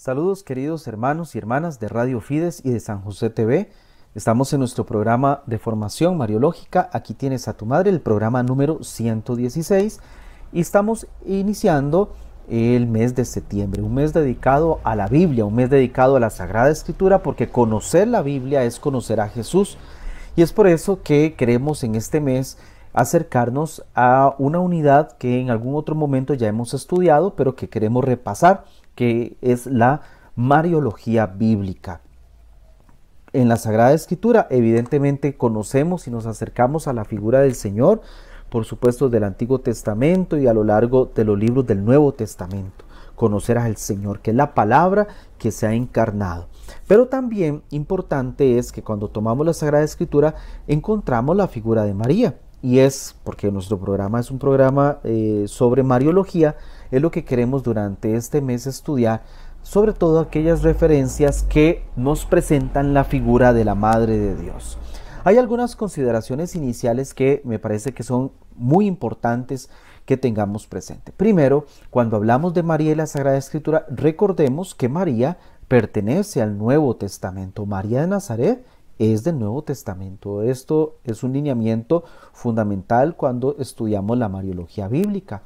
Saludos queridos hermanos y hermanas de Radio Fides y de San José TV. Estamos en nuestro programa de formación mariológica. Aquí tienes a tu madre, el programa número 116. Y estamos iniciando el mes de septiembre, un mes dedicado a la Biblia, un mes dedicado a la Sagrada Escritura, porque conocer la Biblia es conocer a Jesús. Y es por eso que queremos en este mes acercarnos a una unidad que en algún otro momento ya hemos estudiado, pero que queremos repasar que es la Mariología bíblica. En la Sagrada Escritura, evidentemente, conocemos y nos acercamos a la figura del Señor, por supuesto, del Antiguo Testamento y a lo largo de los libros del Nuevo Testamento. Conocer al Señor, que es la palabra que se ha encarnado. Pero también importante es que cuando tomamos la Sagrada Escritura encontramos la figura de María. Y es porque nuestro programa es un programa eh, sobre Mariología, es lo que queremos durante este mes estudiar, sobre todo aquellas referencias que nos presentan la figura de la Madre de Dios. Hay algunas consideraciones iniciales que me parece que son muy importantes que tengamos presente. Primero, cuando hablamos de María y la Sagrada Escritura, recordemos que María pertenece al Nuevo Testamento. María de Nazaret es del Nuevo Testamento. Esto es un lineamiento fundamental cuando estudiamos la Mariología bíblica.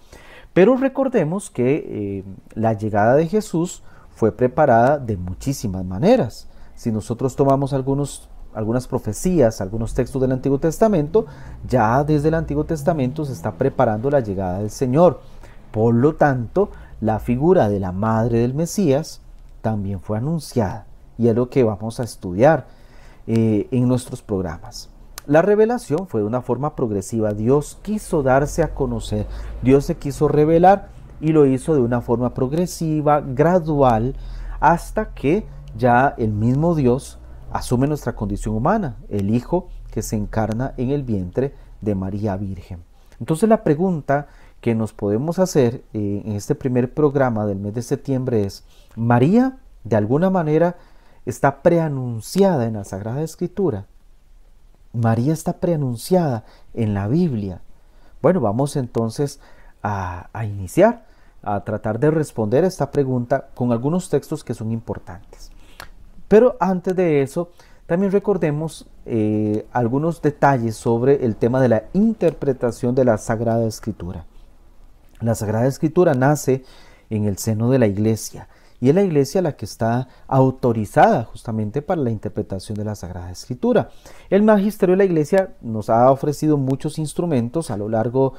Pero recordemos que eh, la llegada de Jesús fue preparada de muchísimas maneras. Si nosotros tomamos algunas profecías, algunos textos del Antiguo Testamento, ya desde el Antiguo Testamento se está preparando la llegada del Señor. Por lo tanto, la figura de la madre del Mesías también fue anunciada y es lo que vamos a estudiar eh, en nuestros programas. La revelación fue de una forma progresiva. Dios quiso darse a conocer, Dios se quiso revelar y lo hizo de una forma progresiva, gradual, hasta que ya el mismo Dios asume nuestra condición humana, el Hijo que se encarna en el vientre de María Virgen. Entonces la pregunta que nos podemos hacer eh, en este primer programa del mes de septiembre es, ¿María de alguna manera está preanunciada en la Sagrada Escritura? María está preanunciada en la Biblia. Bueno, vamos entonces a, iniciar, a tratar de responder esta pregunta con algunos textos que son importantes. Pero antes de eso, también recordemos eh, algunos detalles sobre el tema de la interpretación de la Sagrada Escritura. La Sagrada Escritura nace en el seno de la Iglesia y es la iglesia la que está autorizada justamente para la interpretación de la Sagrada Escritura. El magisterio de la iglesia nos ha ofrecido muchos instrumentos a lo largo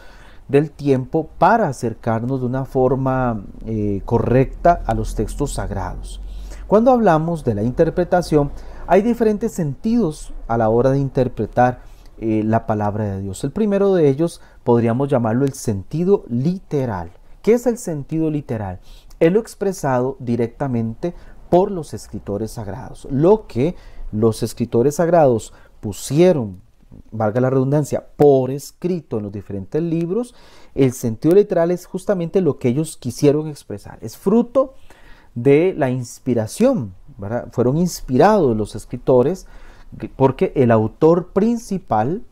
del tiempo para acercarnos de una forma eh, correcta a los textos sagrados. Cuando hablamos de la interpretación, hay diferentes sentidos a la hora de interpretar eh, la palabra de Dios. El primero de ellos podríamos llamarlo el sentido literal. ¿Qué es el sentido literal? es lo expresado directamente por los escritores sagrados. Lo que los escritores sagrados pusieron, valga la redundancia, por escrito en los diferentes libros, el sentido literal es justamente lo que ellos quisieron expresar. Es fruto de la inspiración. Fueron inspirados los escritores porque el autor principal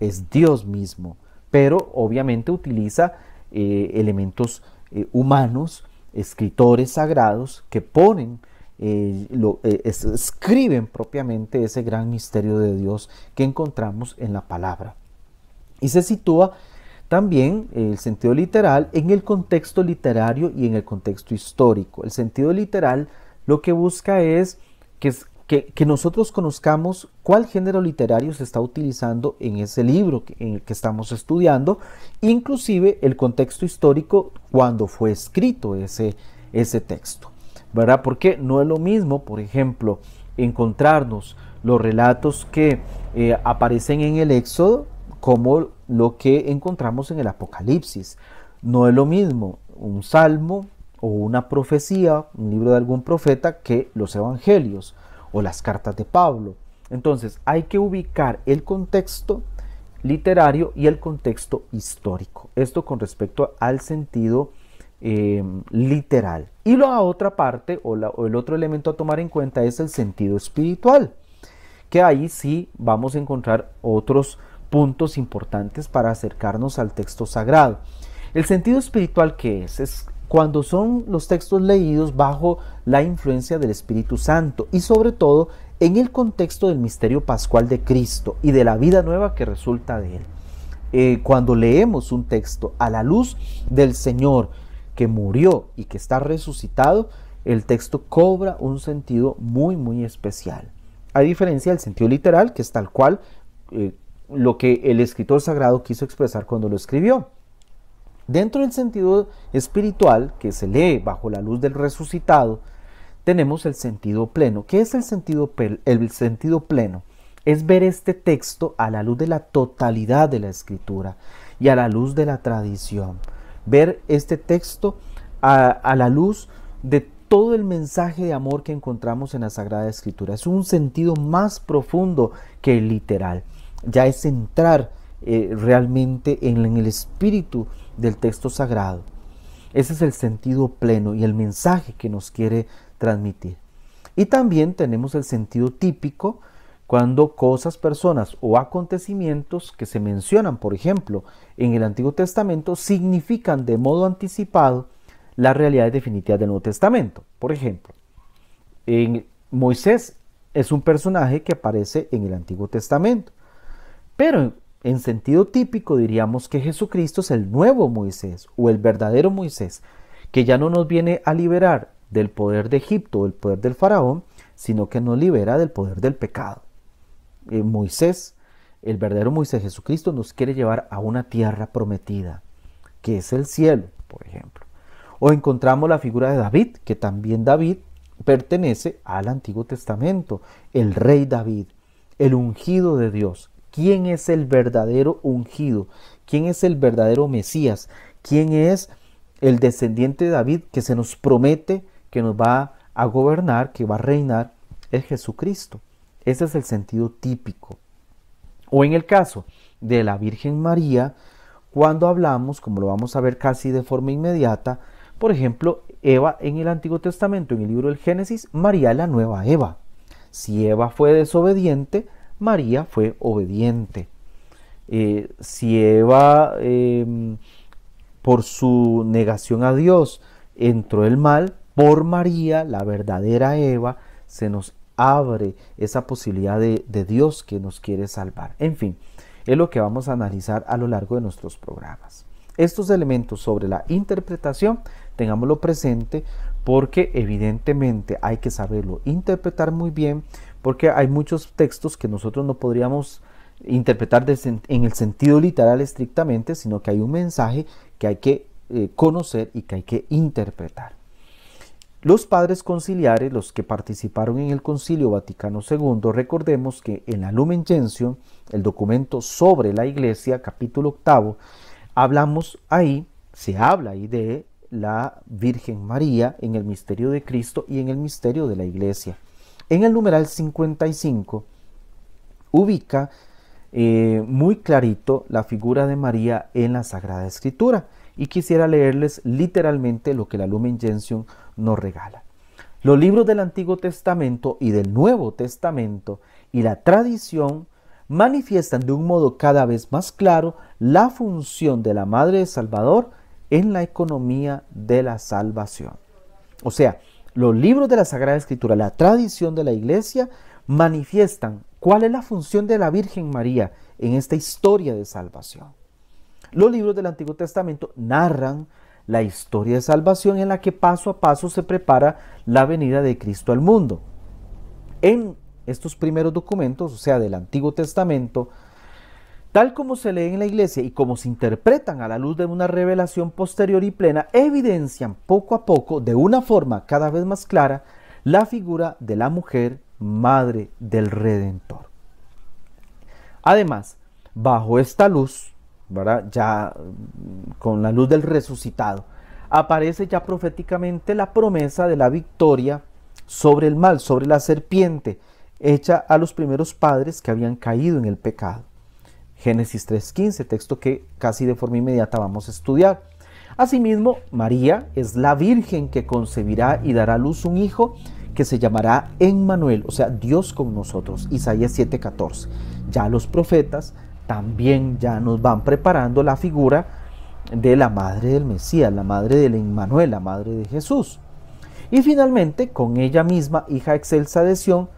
es Dios mismo, pero obviamente utiliza eh, elementos eh, humanos escritores sagrados que ponen, eh, lo, eh, escriben propiamente ese gran misterio de Dios que encontramos en la palabra. Y se sitúa también eh, el sentido literal en el contexto literario y en el contexto histórico. El sentido literal lo que busca es que que, nosotros conozcamos cuál género literario se está utilizando en ese libro en el que estamos estudiando, inclusive el contexto histórico cuando fue escrito ese, texto, ¿verdad? Porque no es lo mismo, por ejemplo, encontrarnos los relatos que eh, aparecen en el Éxodo como lo que encontramos en el Apocalipsis. No es lo mismo un salmo o una profecía, un libro de algún profeta, que los evangelios o las cartas de Pablo. Entonces hay que ubicar el contexto literario y el contexto histórico. Esto con respecto al sentido eh, literal. Y la otra parte o, la, o el otro elemento a tomar en cuenta es el sentido espiritual, que ahí sí vamos a encontrar otros puntos importantes para acercarnos al texto sagrado. El sentido espiritual que es, es cuando son los textos leídos bajo la influencia del Espíritu Santo y sobre todo en el contexto del misterio pascual de Cristo y de la vida nueva que resulta de él. Eh, cuando leemos un texto a la luz del Señor que murió y que está resucitado, el texto cobra un sentido muy, muy especial. A diferencia del sentido literal, que es tal cual eh, lo que el escritor sagrado quiso expresar cuando lo escribió. Dentro del sentido espiritual, que se lee bajo la luz del resucitado, tenemos el sentido pleno. ¿Qué es el sentido, el sentido pleno? Es ver este texto a la luz de la totalidad de la escritura y a la luz de la tradición. Ver este texto a, la luz de todo el mensaje de amor que encontramos en la Sagrada Escritura. Es un sentido más profundo que el literal. Ya es entrar eh, realmente en el espíritu del texto sagrado. Ese es el sentido pleno y el mensaje que nos quiere transmitir. Y también tenemos el sentido típico cuando cosas, personas o acontecimientos que se mencionan, por ejemplo, en el Antiguo Testamento, significan de modo anticipado la realidad definitiva del Nuevo Testamento. Por ejemplo, en Moisés es un personaje que aparece en el Antiguo Testamento, pero en sentido típico diríamos que Jesucristo es el nuevo Moisés o el verdadero Moisés, que ya no nos viene a liberar del poder de Egipto o poder del faraón, sino que nos libera del poder del pecado. Eh, Moisés, el verdadero Moisés Jesucristo, nos quiere llevar a una tierra prometida, que es el cielo, por ejemplo. O encontramos la figura de David, que también David pertenece al Antiguo Testamento, el rey David, el ungido de Dios, quién es el verdadero ungido, quién es el verdadero Mesías, quién es el descendiente de David que se nos promete que nos va a gobernar, que va a reinar, es Jesucristo. Ese es el sentido típico. O en el caso de la Virgen María, cuando hablamos, como lo vamos a ver casi de forma inmediata, por ejemplo, Eva en el Antiguo Testamento, en el libro del Génesis, María la nueva Eva. Si Eva fue desobediente, María fue obediente. Eh, si Eva, em, por su negación a Dios, entró el mal, por María, la verdadera Eva, se nos abre esa posibilidad de, de Dios que nos quiere salvar. En fin, es lo que vamos a analizar a lo largo de nuestros programas. Estos elementos sobre la interpretación, tengámoslo presente porque evidentemente hay que saberlo interpretar muy bien porque hay muchos textos que nosotros no podríamos interpretar en el sentido literal estrictamente, sino que hay un mensaje que hay que eh, conocer y que hay que interpretar. Los padres conciliares, los que participaron en el Concilio Vaticano II, recordemos que en la Lumen Gentium, el documento sobre la Iglesia, capítulo octavo, hablamos ahí, se habla ahí de la Virgen María en el misterio de Cristo y en el misterio de la Iglesia. En el numeral 55 ubica eh, muy clarito la figura de María en la Sagrada Escritura y quisiera leerles literalmente lo que la Lumen Gentium nos regala. Los libros del Antiguo Testamento y del Nuevo Testamento y la tradición manifiestan de un modo cada vez más claro la función de la Madre de Salvador en la economía de la salvación. O sea, los libros de la Sagrada Escritura, la tradición de la Iglesia, manifiestan cuál es la función de la Virgen María en esta historia de salvación. Los libros del Antiguo Testamento narran la historia de salvación en la que paso a paso se prepara la venida de Cristo al mundo. En estos primeros documentos, o sea, del Antiguo Testamento, Tal como se lee en la iglesia y como se interpretan a la luz de una revelación posterior y plena, evidencian poco a poco, de una forma cada vez más clara, la figura de la mujer madre del Redentor. Además, bajo esta luz, ya mm, con la luz del resucitado, aparece ya proféticamente la promesa de la victoria sobre el mal, sobre la serpiente, hecha a los primeros padres que habían caído en el pecado. Génesis 3.15, texto que casi de forma inmediata vamos a estudiar. Asimismo, María es la Virgen que concebirá y dará a luz un hijo que se llamará Emmanuel, o sea, Dios con nosotros, Isaías 7:14. Ya los profetas también ya nos van preparando la figura de la madre del Mesías, la madre de Emmanuel, la madre de Jesús. Y finalmente, con ella misma, hija excelsa de Sión,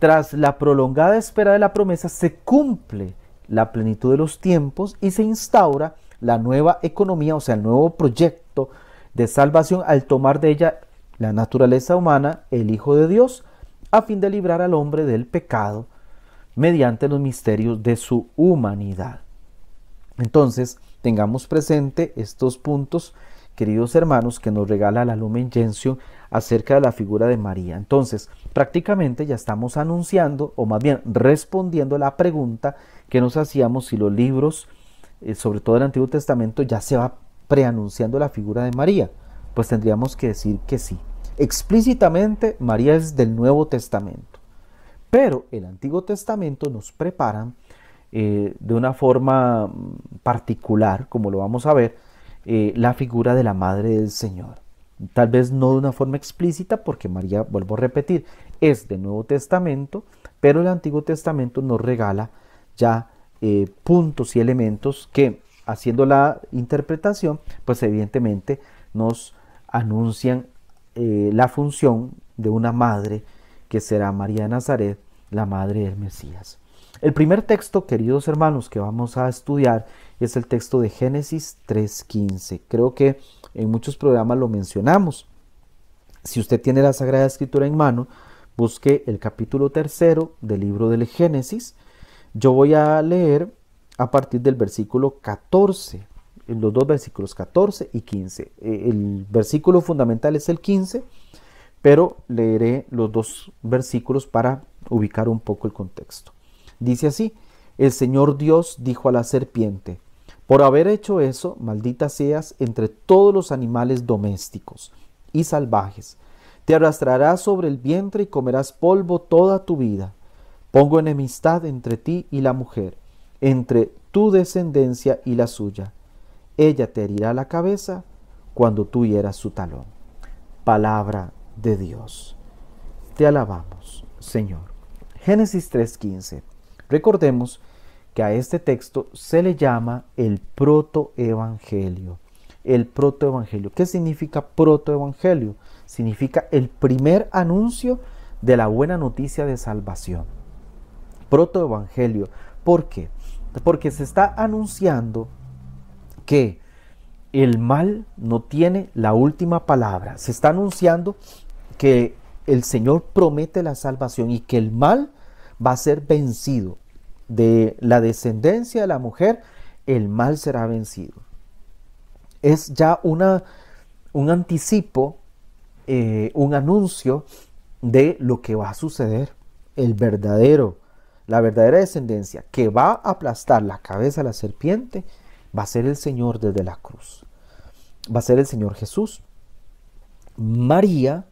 tras la prolongada espera de la promesa, se cumple la plenitud de los tiempos y se instaura la nueva economía, o sea, el nuevo proyecto de salvación al tomar de ella la naturaleza humana, el Hijo de Dios, a fin de librar al hombre del pecado mediante los misterios de su humanidad. Entonces, tengamos presente estos puntos, queridos hermanos, que nos regala la Lumen Gentium acerca de la figura de María. Entonces, prácticamente ya estamos anunciando, o más bien respondiendo a la pregunta que nos hacíamos si los libros, eh, sobre todo el Antiguo Testamento, ya se va preanunciando la figura de María? Pues tendríamos que decir que sí. Explícitamente, María es del Nuevo Testamento. Pero el Antiguo Testamento nos prepara eh, de una forma mm, particular, como lo vamos a ver, eh, la figura de la Madre del Señor. Tal vez no de una forma explícita, porque María, vuelvo a repetir, es del Nuevo Testamento, pero el Antiguo Testamento nos regala ya eh, puntos y elementos que haciendo la interpretación, pues evidentemente nos anuncian eh, la función de una madre que será María de Nazaret, la madre del Mesías. El primer texto, queridos hermanos, que vamos a estudiar es el texto de Génesis 3.15. Creo que en muchos programas lo mencionamos. Si usted tiene la Sagrada Escritura en mano, busque el capítulo tercero del libro del Génesis yo voy a leer a partir del versículo 14, los dos versículos 14 y 15. E, el versículo fundamental es el 15, pero leeré los dos versículos para ubicar un poco el contexto. Dice así, el Señor Dios dijo a la serpiente, por haber hecho eso, maldita seas entre todos los animales domésticos y salvajes. Te arrastrarás sobre el vientre y comerás polvo toda tu vida Pongo enemistad entre ti y la mujer, entre tu descendencia y la suya. Ella te herirá la cabeza cuando tú hieras su talón. Palabra de Dios. Te alabamos, Señor. Génesis 3:15. Recordemos que a este texto se le llama el protoevangelio. El protoevangelio. ¿Qué significa protoevangelio? Significa el primer anuncio de la buena noticia de salvación protoevangelio. ¿Por qué? Porque se está anunciando que el mal no tiene la última palabra. Se está anunciando que el Señor promete la salvación y que el mal va a ser vencido. De la descendencia de la mujer, el mal será vencido. Es ya una, un anticipo, eh, un anuncio de lo que va a suceder. El verdadero la verdadera descendencia que va a aplastar la cabeza de la serpiente, va a ser el Señor desde la cruz. Va a ser el Señor Jesús. María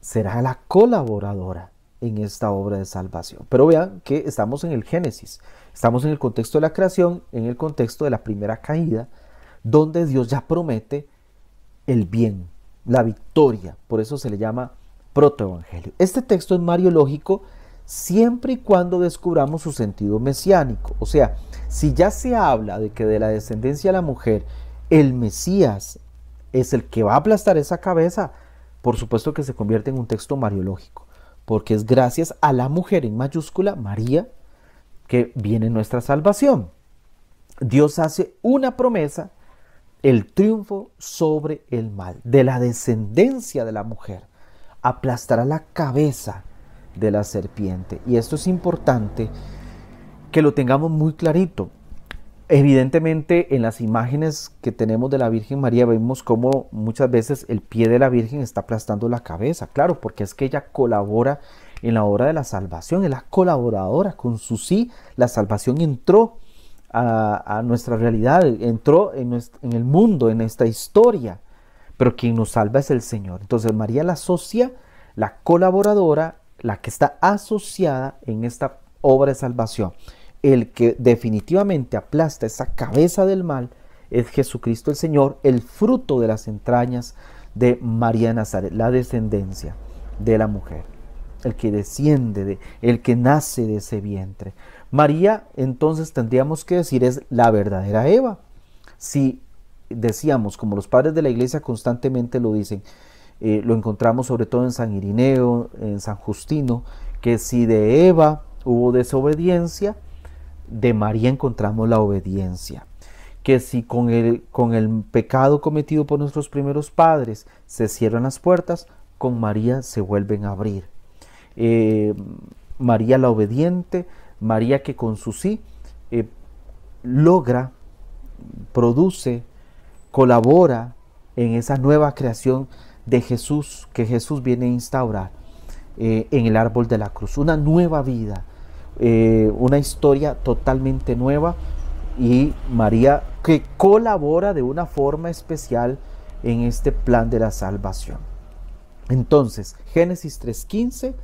será la colaboradora en esta obra de salvación. Pero vean que estamos en el Génesis, estamos en el contexto de la creación, en el contexto de la primera caída, donde Dios ya promete el bien, la victoria. Por eso se le llama protoevangelio. Este texto es mariológico siempre y cuando descubramos su sentido mesiánico. O sea, si ya se habla de que de la descendencia de la mujer el Mesías es el que va a aplastar esa cabeza, por supuesto que se convierte en un texto mariológico, porque es gracias a la mujer en mayúscula, María, que viene nuestra salvación. Dios hace una promesa, el triunfo sobre el mal, de la descendencia de la mujer. Aplastará la cabeza de la serpiente. Y esto es importante que lo tengamos muy clarito. Evidentemente en las imágenes que tenemos de la Virgen María vemos cómo muchas veces el pie de la Virgen está aplastando la cabeza, claro, porque es que ella colabora en la obra de la salvación, es la colaboradora, con su sí la salvación entró a, nuestra realidad, entró en, en el mundo, en esta historia, pero quien nos salva es el Señor. Entonces María la asocia, la colaboradora la que está asociada en esta obra de salvación. El que definitivamente aplasta esa cabeza del mal es Jesucristo el Señor, el fruto de las entrañas de María Nazaret, la descendencia de la mujer, el que desciende, de, el que nace de ese vientre. María, entonces tendríamos que decir, es la verdadera Eva. Si decíamos, como los padres de la iglesia constantemente lo dicen, eh, lo encontramos sobre todo en San Irineo, en San Justino, que si de Eva hubo desobediencia, de María encontramos la obediencia. Que si con el, con el pecado cometido por nuestros primeros padres se cierran las puertas, con María se vuelven a abrir. Eh, María la obediente, María que con su sí eh, logra, produce, colabora en esa nueva creación de Jesús que Jesús viene a instaurar eh, en el árbol de la cruz. Una nueva vida, eh, una historia totalmente nueva y María que colabora de una forma especial en este plan de la salvación. Entonces, Génesis 3.15,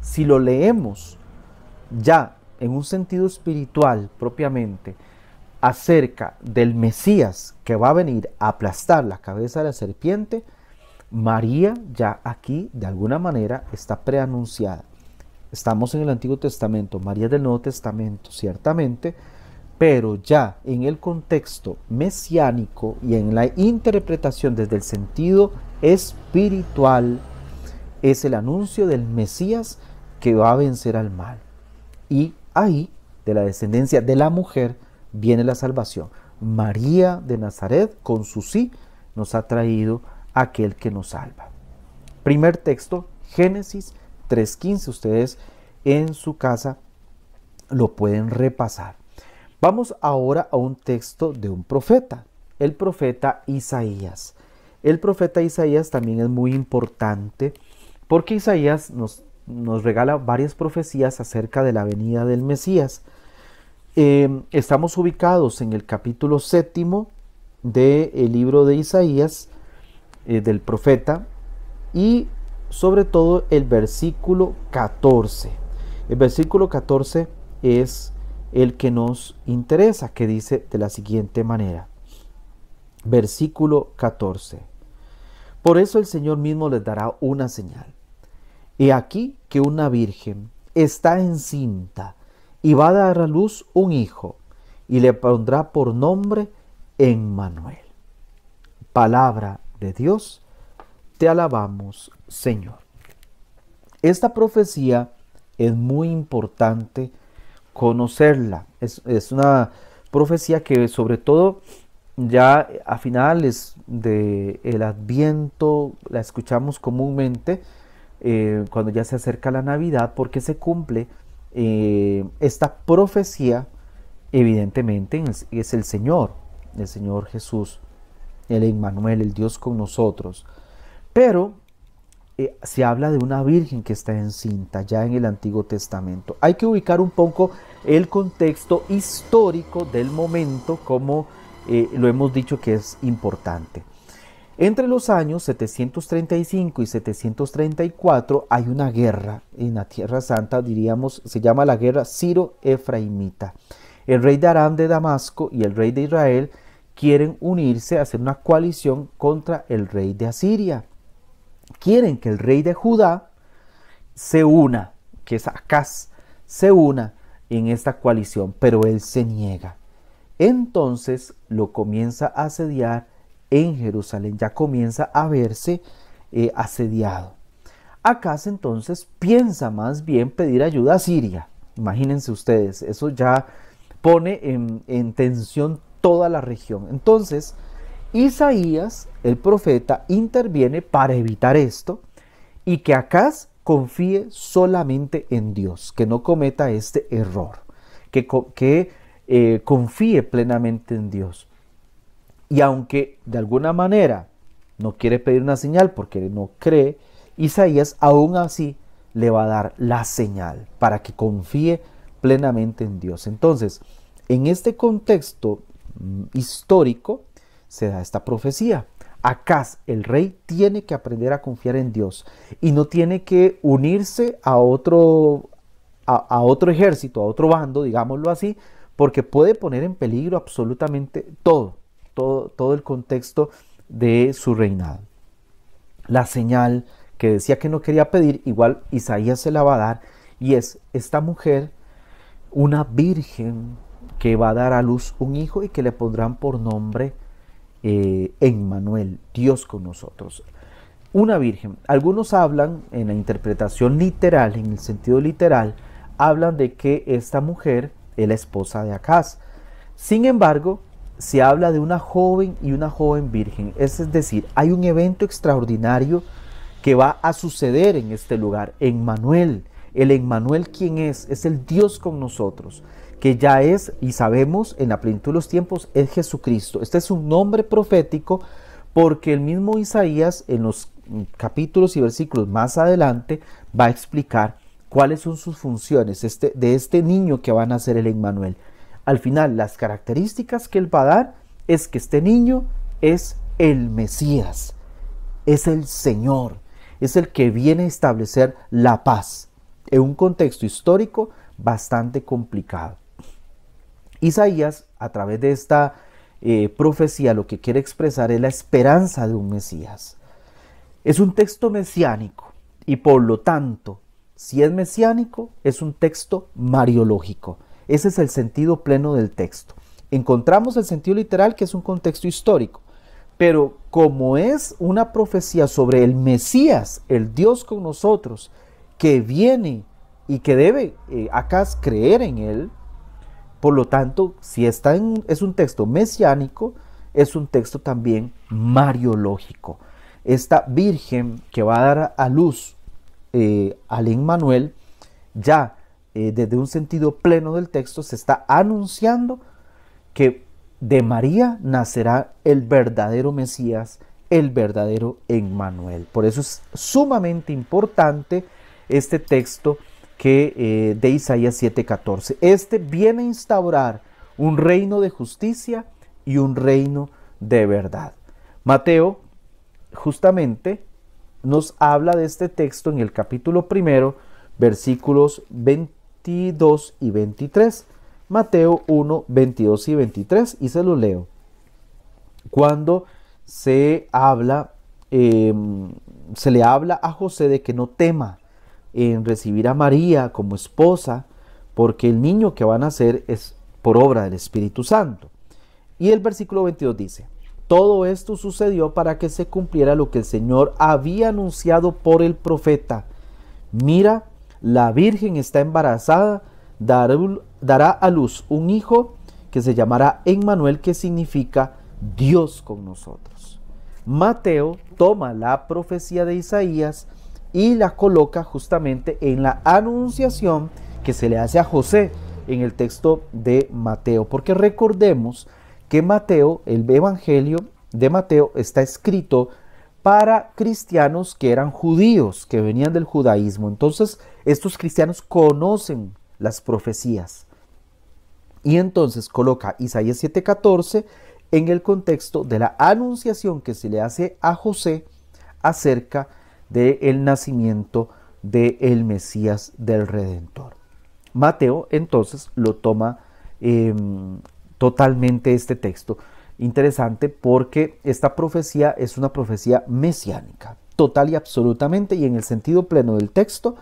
si lo leemos ya en un sentido espiritual propiamente, acerca del Mesías que va a venir a aplastar la cabeza de la serpiente, María ya aquí de alguna manera está preanunciada. Estamos en el Antiguo Testamento, María del Nuevo Testamento, ciertamente, pero ya en el contexto mesiánico y en la interpretación desde el sentido espiritual, es el anuncio del Mesías que va a vencer al mal. Y ahí, de la descendencia de la mujer, viene la salvación. María de Nazaret, con su sí, nos ha traído aquel que nos salva. Primer texto, Génesis 3.15. Ustedes en su casa lo pueden repasar. Vamos ahora a un texto de un profeta, el profeta Isaías. El profeta Isaías también es muy importante porque Isaías nos, nos regala varias profecías acerca de la venida del Mesías. Eh, estamos ubicados en el capítulo séptimo del el libro de Isaías eh, del profeta y sobre todo el versículo 14. El versículo 14 es el que nos interesa, que dice de la siguiente manera. Versículo 14. Por eso el Señor mismo les dará una señal. He aquí que una virgen está encinta y va a dar a luz un hijo y le pondrá por nombre Emmanuel. Palabra Dios, te alabamos, Señor. Esta profecía es muy importante conocerla. Es, una profecía que sobre todo ya a finales del el adviento la escuchamos comúnmente eh, cuando ya se acerca la Navidad porque se cumple eh, esta profecía evidentemente es el Señor, el Señor Jesús el Emmanuel, el Dios con nosotros. Pero eh, se habla de una virgen que está encinta ya en el Antiguo Testamento. Hay que ubicar un poco el contexto histórico del momento, como eh, lo hemos dicho que es importante. Entre los años 735 y 734 hay una guerra en la Tierra Santa, diríamos, se llama la guerra Ciro-Efraimita. El rey de Aram de Damasco y el rey de Israel quieren unirse a hacer una coalición contra el rey de Asiria. Quieren que el rey de Judá se una, que es se una en esta coalición, pero él se niega. Entonces lo comienza a asediar en Jerusalén, ya comienza a verse eh, asediado. Acaz entonces piensa más bien pedir ayuda a Siria. Imagínense ustedes, eso ya pone en, en tensión toda la región. Entonces, Isaías, el profeta, interviene para evitar esto y que Acaz confíe solamente en Dios, que no cometa este error, que, que eh, confíe plenamente en Dios. Y aunque de alguna manera no quiere pedir una señal porque no cree, Isaías aún así le va a dar la señal para que confíe plenamente en Dios. Entonces, en este contexto Mm, histórico se da esta profecía. acas el rey, tiene que aprender a confiar en Dios y no tiene que unirse a otro, a otro ejército, a otro bando, digámoslo así, porque puede poner en peligro absolutamente todo, todo, todo el contexto de su reinado. La señal que decía que no quería pedir, igual Isaías se la va a dar, y es esta mujer, una virgen que va a dar a luz un hijo y que le pondrán por nombre eh, Emmanuel, manuel Dios con nosotros. Una virgen. Algunos hablan en la interpretación literal, en el sentido literal, hablan de que esta mujer es la esposa de Acaz. Sin embargo, se habla de una joven y una joven virgen. Es, es decir, hay un evento extraordinario que va a suceder en este lugar. Emmanuel. El Emmanuel, ¿quién es? Es el Dios con nosotros que ya es y sabemos en la plenitud de los tiempos es Jesucristo. Este es un nombre profético porque el mismo Isaías en los capítulos y versículos más adelante va a explicar cuáles son sus funciones este, de este niño que va a nacer el Emmanuel. Al final, las características que él va a dar es que este niño es el Mesías, es el Señor, es el que viene a establecer la paz en un contexto histórico bastante complicado. Isaías, a través de esta eh, profecía, lo que quiere expresar es la esperanza de un Mesías. Es un texto mesiánico y por lo tanto, si es mesiánico, es un texto mariológico. Ese es el sentido pleno del texto. Encontramos el sentido literal que es un contexto histórico, pero como es una profecía sobre el Mesías, el Dios con nosotros, que viene y que debe eh, acaso creer en él, por lo tanto, si es un texto mesiánico, es un texto también mariológico. Esta virgen que va a dar a luz eh, al Emmanuel, ya eh, desde un sentido pleno del texto, se está anunciando que de María nacerá el verdadero Mesías, el verdadero Emmanuel. Por eso es sumamente importante este texto que eh, de Isaías 7:14. Este viene a instaurar un reino de justicia y un reino de verdad. Mateo justamente nos habla de este texto en el capítulo primero, versículos 22 y 23. Mateo 1, 22 y 23, y se lo leo. Cuando se habla, em, se le habla a José de que no tema, en recibir a María como esposa, porque el niño que van a nacer es por obra del Espíritu Santo. Y el versículo 22 dice, todo esto sucedió para que se cumpliera lo que el Señor había anunciado por el profeta. Mira, la Virgen está embarazada, dará a luz un hijo que se llamará Emmanuel, que significa Dios con nosotros. Mateo toma la profecía de Isaías y la coloca justamente en la anunciación que se le hace a José en el texto de Mateo. Porque recordemos que Mateo, el Evangelio de Mateo, está escrito para cristianos que eran judíos, que venían del judaísmo. Entonces, estos cristianos conocen las profecías. Y entonces coloca Isaías 7:14 en el contexto de la anunciación que se le hace a José acerca de del nacimiento del el Mesías del Redentor. Mateo entonces lo toma em, totalmente este texto. Interesante porque esta profecía es una profecía mesiánica, total y absolutamente, y en el sentido pleno del texto,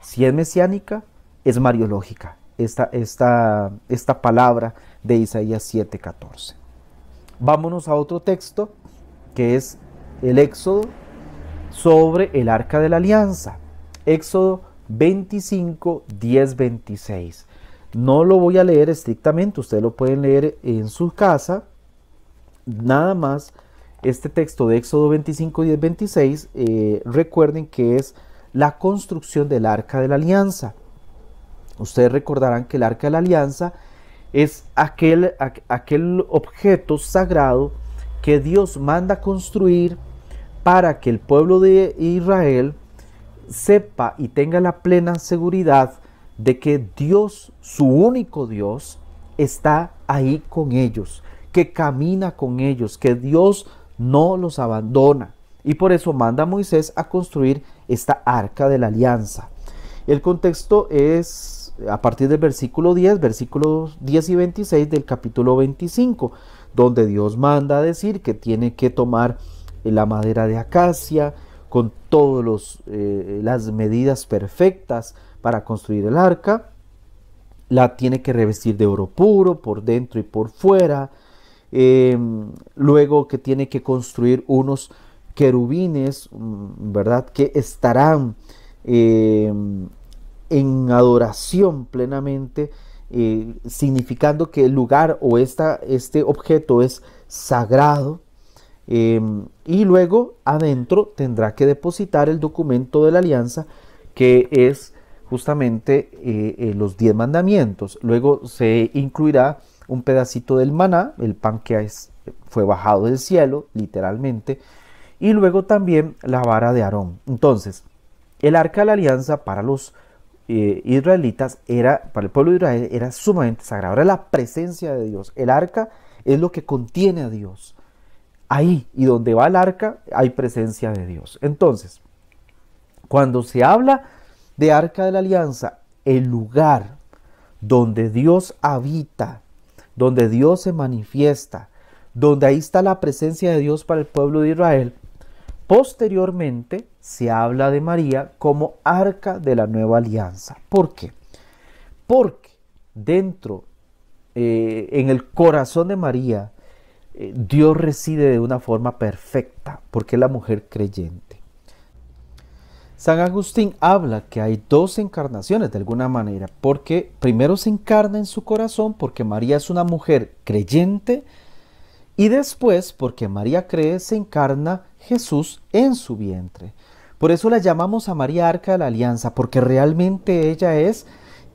si es mesiánica, es mariológica, esta, esta, esta palabra de Isaías 7:14. Vámonos a otro texto que es el Éxodo sobre el arca de la alianza. Éxodo 25, 10, 26. No lo voy a leer estrictamente, ustedes lo pueden leer en su casa. Nada más, este texto de Éxodo 25, 10, 26, recuerden que es la construcción del arca de la alianza. Ustedes recordarán que el arca de la alianza es aquel, aquel objeto sagrado que Dios manda construir para que el pueblo de Israel sepa y tenga la plena seguridad de que Dios, su único Dios, está ahí con ellos, que camina con ellos, que Dios no los abandona. Y por eso manda Moisés a construir esta arca de la alianza. El contexto es a partir del versículo 10, versículos 10 y 26 del capítulo 25, donde Dios manda a decir que tiene que tomar eh, la madera de acacia, con todas eh, las medidas perfectas para construir el arca. La tiene que revestir de oro puro por dentro y por fuera. Em, luego que tiene que construir unos querubines, mm, ¿verdad? Que estarán em, en adoración plenamente, eh, significando que el lugar o esta, este objeto es sagrado. Em, y luego adentro tendrá que depositar el documento de la alianza que es justamente eh, eh, los diez mandamientos. Luego se incluirá un pedacito del maná, el pan que fue bajado del cielo, literalmente, y luego también la vara de Aarón. Entonces, el arca de la alianza para los eh, israelitas era, para el pueblo de Israel, era sumamente sagrado, era la presencia de Dios. El arca es lo que contiene a Dios ahí y donde va el arca hay presencia de Dios. Entonces, cuando se habla de arca de la alianza, el lugar donde Dios habita, donde Dios se manifiesta, donde ahí está la presencia de Dios para el pueblo de Israel, posteriormente se habla de María como arca de la nueva alianza. ¿Por qué? Porque dentro, eh, en el corazón de María, eh, Dios reside de una forma perfecta, porque es la mujer creyente. San Agustín habla que hay dos encarnaciones de alguna manera, porque primero se encarna en su corazón, porque María es una mujer creyente, y después, porque María cree, se encarna Jesús en su vientre. Por eso la llamamos a María Arca de la Alianza, porque realmente ella es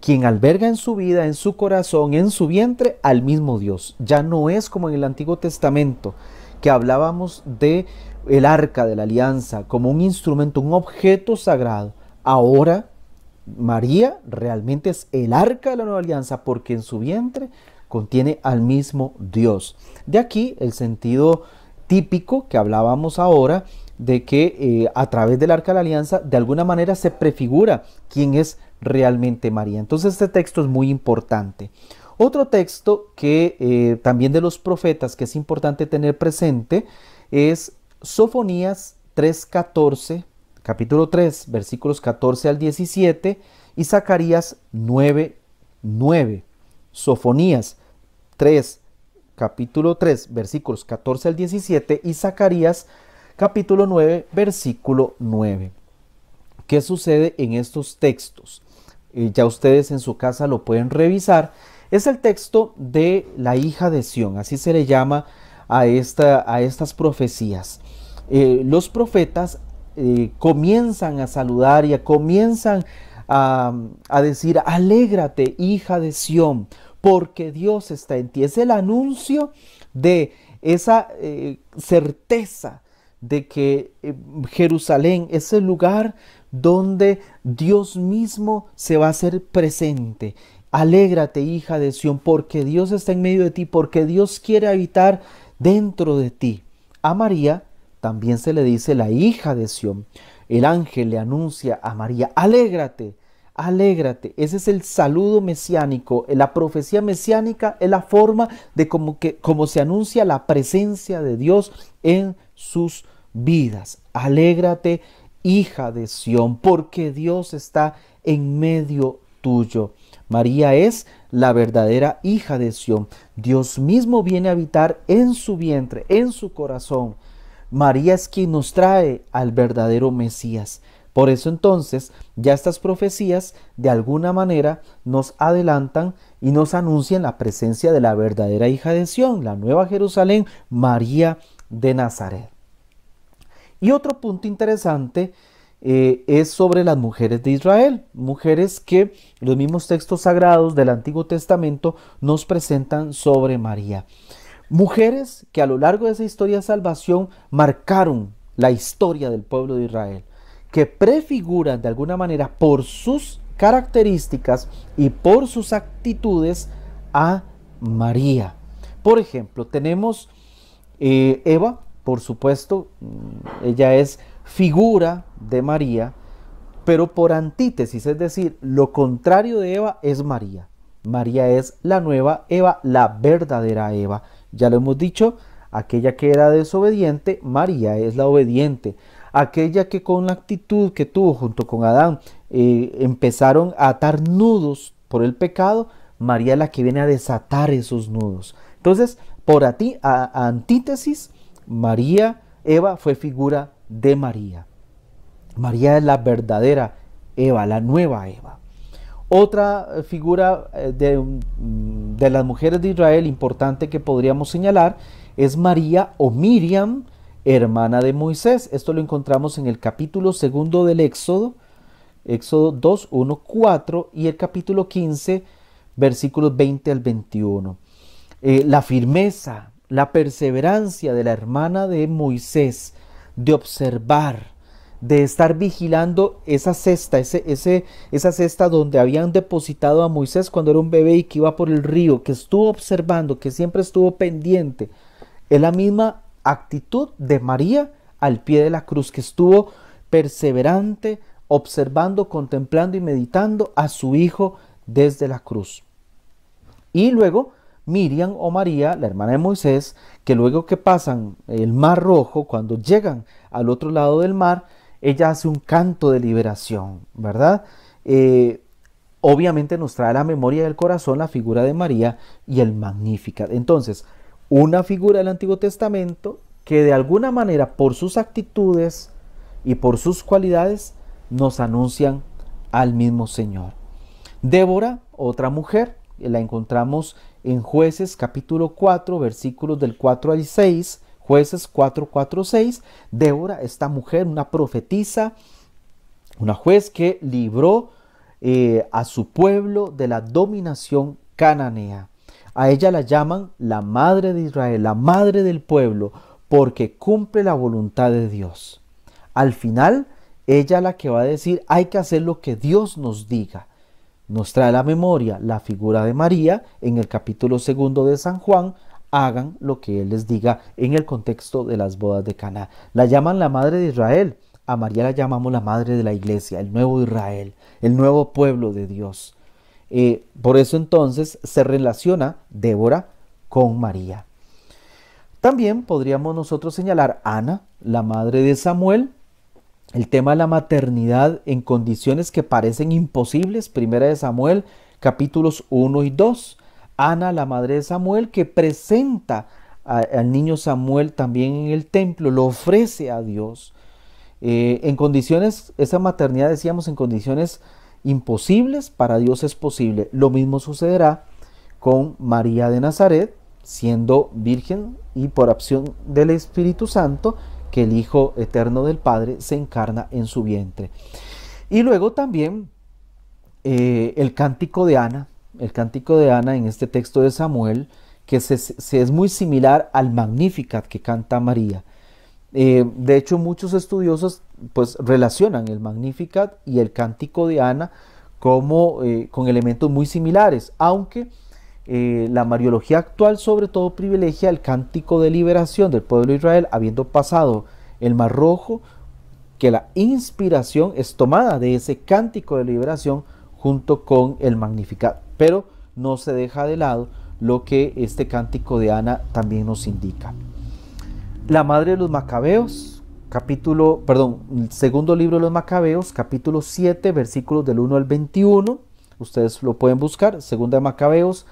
quien alberga en su vida, en su corazón, en su vientre al mismo Dios. Ya no es como en el Antiguo Testamento que hablábamos de el arca de la alianza como un instrumento, un objeto sagrado. Ahora María realmente es el arca de la nueva alianza porque en su vientre contiene al mismo Dios. De aquí el sentido típico que hablábamos ahora de que eh, a través del arca de la alianza de alguna manera se prefigura quién es realmente María. Entonces este texto es muy importante. Otro texto que eh, también de los profetas que es importante tener presente es Sofonías 3.14, capítulo 3, versículos 14 al 17 y Zacarías 9.9. Sofonías 3, capítulo 3, versículos 14 al 17 y Zacarías capítulo 9, versículo 9. ¿Qué sucede en estos textos? ya ustedes en su casa lo pueden revisar, es el texto de la hija de Sión, así se le llama a, esta, a estas profecías. Eh, los profetas eh, comienzan a saludar y a, comienzan a, decir, alégrate hija de Sión, porque Dios está en ti. Es el anuncio de esa eh, certeza de que eh, Jerusalén es el lugar donde Dios mismo se va a hacer presente. Alégrate, hija de Sión, porque Dios está en medio de ti, porque Dios quiere habitar dentro de ti. A María también se le dice la hija de Sión. El ángel le anuncia a María, alégrate, alégrate. Ese es el saludo mesiánico. Eh, la profecía mesiánica es la forma de cómo como se anuncia la presencia de Dios en sus vidas. Alégrate, hija de Sión, porque Dios está en medio tuyo. María es la verdadera hija de Sión. Dios mismo viene a habitar en su vientre, en su corazón. María es quien nos trae al verdadero Mesías. Por eso entonces ya estas profecías de alguna manera nos adelantan y nos anuncian la presencia de la verdadera hija de Sión, la nueva Jerusalén, María de Nazaret. Y otro punto interesante eh, es sobre las mujeres de Israel, mujeres que los mismos textos sagrados del Antiguo Testamento nos presentan sobre María. Mujeres que a lo largo de esa historia de salvación marcaron la historia del pueblo de Israel, que prefiguran de alguna manera por sus características y por sus actitudes a María. Por ejemplo, tenemos eh, Eva, por supuesto, mm, ella es figura de María, pero por antítesis, es decir, lo contrario de Eva es María. María es la nueva Eva, la verdadera Eva. Ya lo hemos dicho, aquella que era desobediente, María es la obediente. Aquella que con la actitud que tuvo junto con Adán eh, empezaron a atar nudos por el pecado, María es la que viene a desatar esos nudos. Entonces, por a ti, antítesis, María, Eva fue figura de María. María es la verdadera Eva, la nueva Eva. Otra eh, figura eh, mm, de, las mujeres de Israel importante que podríamos señalar es María o Miriam, hermana de Moisés. Esto lo encontramos en el capítulo segundo del Éxodo, Éxodo 2, 1, 4 y el capítulo 15, versículos 20 al 21. Eh, la firmeza, la perseverancia de la hermana de Moisés de observar, de estar vigilando esa cesta, ese, ese, esa cesta donde habían depositado a Moisés cuando era un bebé y que iba por el río, que estuvo observando, que siempre estuvo pendiente. Es la misma actitud de María al pie de la cruz, que estuvo perseverante, observando, contemplando y meditando a su hijo desde la cruz. Y luego Miriam o María, la hermana de Moisés, que luego que pasan el mar rojo, cuando llegan al otro lado del mar, ella hace un canto de liberación, ¿verdad? Eh, obviamente nos trae a la memoria del corazón la figura de María y el Magnífico. Entonces, una figura del Antiguo Testamento que de alguna manera por sus actitudes y por sus cualidades nos anuncian al mismo Señor. Débora, otra mujer, la encontramos en jueces capítulo 4, versículos del 4 al 6, jueces 4, 4, 6, Débora, esta mujer, una profetisa, una juez que libró eh, a su pueblo de la dominación cananea. A ella la llaman la madre de Israel, la madre del pueblo, porque cumple la voluntad de Dios. Al final, ella la que va a decir, hay que hacer lo que Dios nos diga. Nos trae la memoria la figura de María en el capítulo segundo de San Juan, hagan lo que él les diga en el contexto de las bodas de Cana La llaman la madre de Israel, a María la llamamos la madre de la iglesia, el nuevo Israel, el nuevo pueblo de Dios. Eh, por eso entonces se relaciona Débora con María. También podríamos nosotros señalar Ana, la madre de Samuel, el tema de la maternidad en condiciones que parecen imposibles, primera de Samuel, capítulos 1 y 2. Ana, la madre de Samuel, que presenta al niño Samuel también en el templo, lo ofrece a Dios. Eh, en condiciones, esa maternidad decíamos, en condiciones imposibles, para Dios es posible. Lo mismo sucederá con María de Nazaret, siendo virgen y por acción del Espíritu Santo, que el Hijo Eterno del Padre se encarna en su vientre. Y luego también eh, el cántico de Ana, el cántico de Ana en este texto de Samuel, que se, es muy similar al Magnificat que canta María. Eh, de hecho, muchos estudiosos pues, relacionan el Magnificat y el cántico de Ana como, eh, con elementos muy similares, aunque eh, la mariología actual sobre todo privilegia el cántico de liberación del pueblo de Israel habiendo pasado el Mar Rojo, que la inspiración es tomada de ese cántico de liberación junto con el Magnificat. Pero no se deja de lado lo que este cántico de Ana también nos indica. La madre de los Macabeos, capítulo, perdón, segundo libro de los Macabeos, capítulo 7, versículos del 1 al 21. Ustedes lo pueden buscar, segunda de Macabeos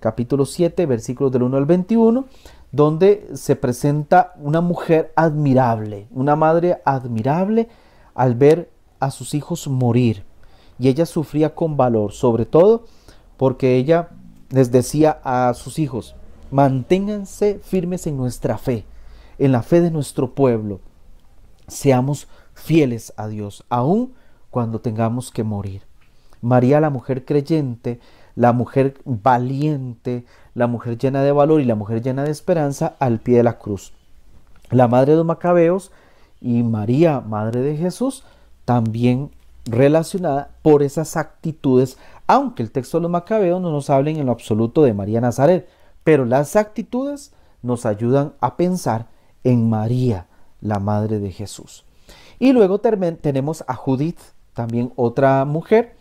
capítulo 7, versículos del 1 al 21, donde se presenta una mujer admirable, una madre admirable al ver a sus hijos morir. Y ella sufría con valor, sobre todo porque ella les decía a sus hijos, manténganse firmes en nuestra fe, en la fe de nuestro pueblo. Seamos fieles a Dios, aun cuando tengamos que morir. María, la mujer creyente, la mujer valiente, la mujer llena de valor y la mujer llena de esperanza al pie de la cruz. La madre de los macabeos y María, madre de Jesús, también relacionada por esas actitudes, aunque el texto de los macabeos no nos hablen en lo absoluto de María Nazaret, pero las actitudes nos ayudan a pensar en María, la madre de Jesús. Y luego tenemos a Judith, también otra mujer,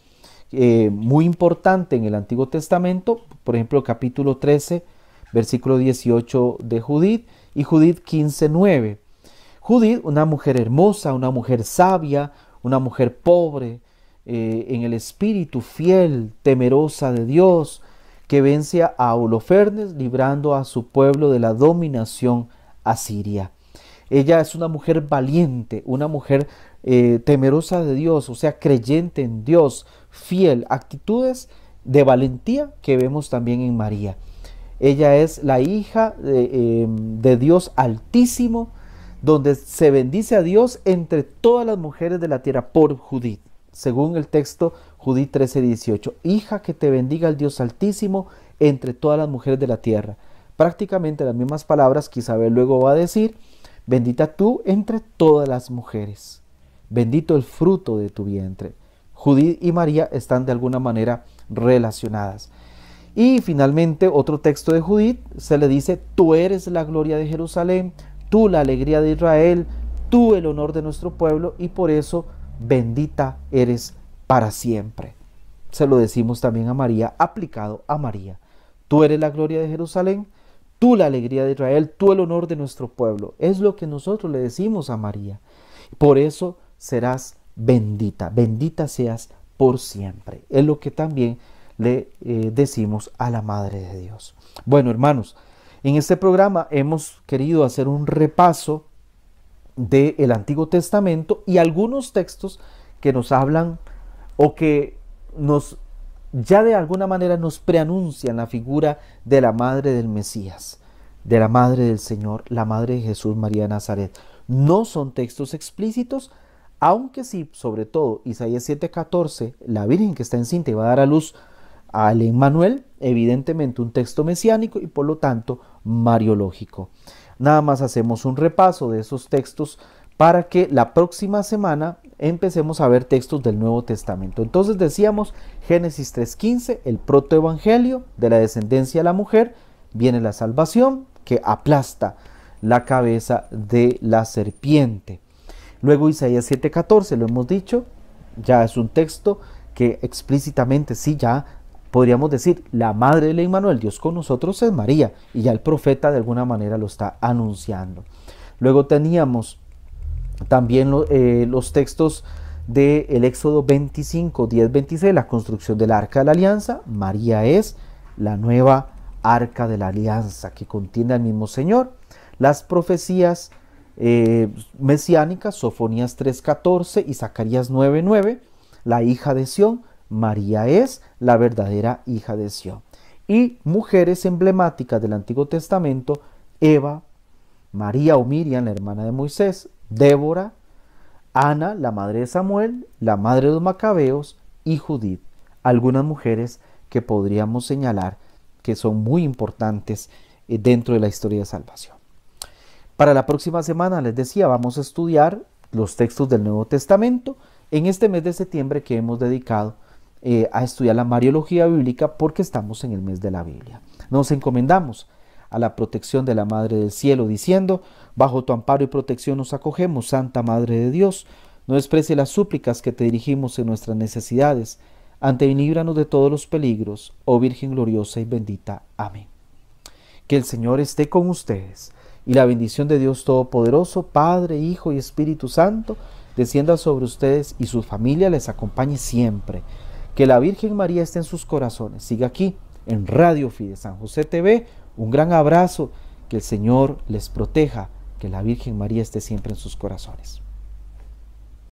eh, muy importante en el Antiguo Testamento, por ejemplo capítulo 13, versículo 18 de Judith y Judith 15, 9. Judith, una mujer hermosa, una mujer sabia, una mujer pobre, eh, en el espíritu fiel, temerosa de Dios, que vence a Holofernes, librando a su pueblo de la dominación asiria. Ella es una mujer valiente, una mujer eh, temerosa de Dios, o sea, creyente en Dios, fiel, actitudes de valentía que vemos también en María. Ella es la hija em, de, Dios altísimo, donde se bendice a Dios entre todas las mujeres de la tierra por Judith, según el texto Judith 13:18. Hija que te bendiga el Dios altísimo entre todas las mujeres de la tierra. Prácticamente las mismas palabras que Isabel luego va a decir, bendita tú entre todas las mujeres, bendito el fruto de tu vientre. Judith y María están de alguna manera relacionadas. Y finalmente otro texto de Judith se le dice, tú eres la gloria de Jerusalén, tú la alegría de Israel, tú el honor de nuestro pueblo y por eso bendita eres para siempre. Se lo decimos también a María, aplicado a María. Tú eres la gloria de Jerusalén, tú la alegría de Israel, tú el honor de nuestro pueblo. Es lo que nosotros le decimos a María. Por eso serás bendita, bendita seas por siempre. Es lo que también le eh, decimos a la Madre de Dios. Bueno, hermanos, en este programa hemos querido hacer un repaso del el Antiguo Testamento y algunos textos que nos hablan o que nos ya de alguna manera nos preanuncian la figura de la Madre del Mesías, de la Madre del Señor, la Madre de Jesús María de Nazaret. No son textos explícitos, aunque sí, sobre todo Isaías 7:14, la Virgen que está encinta y va a dar a luz al Emmanuel, evidentemente un texto mesiánico y por lo tanto mariológico. Nada más hacemos un repaso de esos textos para que la próxima semana empecemos a ver textos del Nuevo Testamento. Entonces decíamos Génesis 3:15, el protoevangelio de la descendencia de la mujer, viene la salvación que aplasta la cabeza de la serpiente. Luego Isaías 7:14, lo hemos dicho, ya es un texto que explícitamente sí ya podríamos decir, la madre de Emmanuel Dios con nosotros es María, y ya el profeta de alguna manera lo está anunciando. Luego teníamos también eh, los textos del Éxodo 25, 10, 26, la construcción del arca de la alianza. María es la nueva arca de la alianza que contiene al mismo Señor. Las profecías eh, mesiánica Sofonías 3.14 y Zacarías 9.9, la hija de Sión, María es la verdadera hija de Sión. Y mujeres emblemáticas del Antiguo Testamento, Eva, María o Miriam, la hermana de Moisés, Débora, Ana, la madre de Samuel, la madre de los Macabeos y Judith. Algunas mujeres que podríamos señalar que son muy importantes eh, dentro de la historia de salvación. Para la próxima semana, les decía, vamos a estudiar los textos del Nuevo Testamento en este mes de septiembre que hemos dedicado eh, a estudiar la Mariología Bíblica porque estamos en el mes de la Biblia. Nos encomendamos a la protección de la Madre del Cielo, diciendo, bajo tu amparo y protección nos acogemos, Santa Madre de Dios, no desprecie las súplicas que te dirigimos en nuestras necesidades, ante líbranos de todos los peligros, oh Virgen gloriosa y bendita. Amén. Que el Señor esté con ustedes y la bendición de Dios Todopoderoso, Padre, Hijo y Espíritu Santo, descienda sobre ustedes y su familia les acompañe siempre. Que la Virgen María esté en sus corazones. Siga aquí en Radio Fide San José TV. Un gran abrazo. Que el Señor les proteja. Que la Virgen María esté siempre en sus corazones.